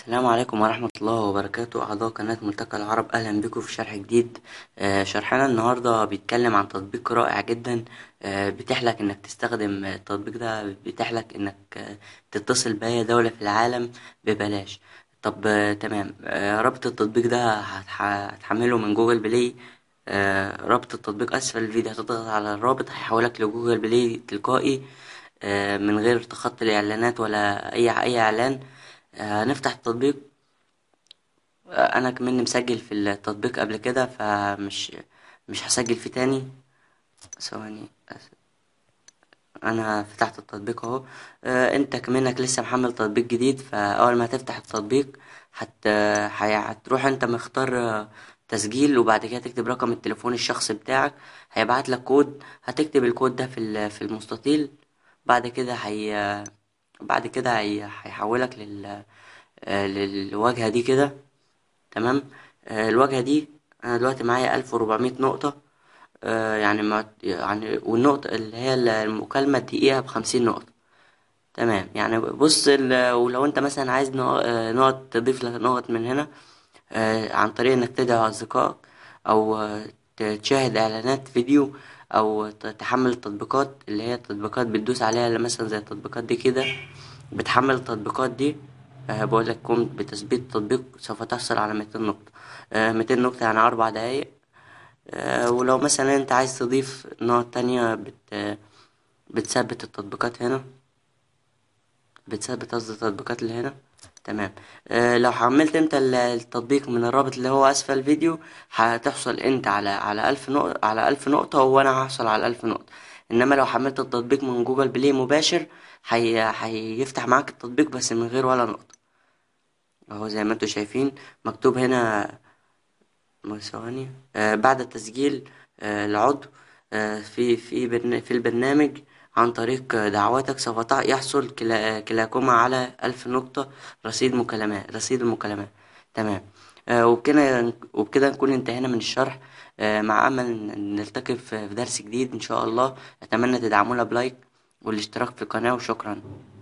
السلام عليكم ورحمة الله وبركاته أعضاء قناة ملتقى العرب أهلا بكم في شرح جديد آه، شرحنا النهاردة بيتكلم عن تطبيق رائع جدا آه، بتحلك إنك تستخدم التطبيق ده بتحلك إنك آه، تتصل بأي دولة في العالم ببلاش طب تمام رابط التطبيق ده هتحمله من جوجل بلاي رابط التطبيق أسفل الفيديو هتضغط على الرابط هيحولك لجوجل بلاي تلقائي من غير تخطي الإعلانات ولا أي أي إعلان هنفتح آه، التطبيق آه، انا كمان مسجل في التطبيق قبل كده فمش مش هسجل فيه تاني ثواني انا فتحت التطبيق اهو آه، انت كمانك لسه محمل تطبيق جديد فاول ما هتفتح التطبيق هت... هتروح انت مختار تسجيل وبعد كده تكتب رقم التليفون الشخصي بتاعك هيبعت لك كود هتكتب الكود ده في في المستطيل بعد كده هي بعد كده هيحولك لل آه، للواجهة دي كده تمام آه، الواجهة دي أنا دلوقتي معايا ألف نقطة آه، يعني ما يعني والنقطة اللي هي المكالمة الدقيقة بخمسين نقطة تمام يعني بص ولو انت مثلا عايز نقط تضيف لك نقط من هنا عن طريق انك تدعو اصدقائك او تشاهد اعلانات فيديو او تحمل التطبيقات اللي هي التطبيقات بتدوس عليها مثلا زي التطبيقات دي كده بتحمل التطبيقات دي أه بقول لك قمت بتثبيت التطبيق سوف تحصل على 200 نقطة أه 200 نقطة يعني أربع دقايق أه ولو مثلا أنت عايز تضيف نقط تانية بت بتثبت التطبيقات هنا بتثبت قصدي التطبيقات اللي هنا تمام آه لو حملت انت التطبيق من الرابط اللي هو اسفل الفيديو هتحصل انت على على ألف نقطة على ألف نقطة وانا هحصل على ألف نقطة انما لو حملت التطبيق من جوجل بلاي مباشر هي... هيفتح معاك التطبيق بس من غير ولا نقطة اهو زي ما انتوا شايفين مكتوب هنا ثواني آه بعد التسجيل آه العضو آه في في في البرنامج عن طريق دعواتك سوف يحصل كلا كلاكما على ألف نقطة رصيد مكالمات رصيد المكالمات تمام آه، وبكده وبكده نكون انتهينا من الشرح آه، مع أمل نلتقي في درس جديد إن شاء الله أتمنى تدعمونا بلايك والاشتراك في القناة وشكرا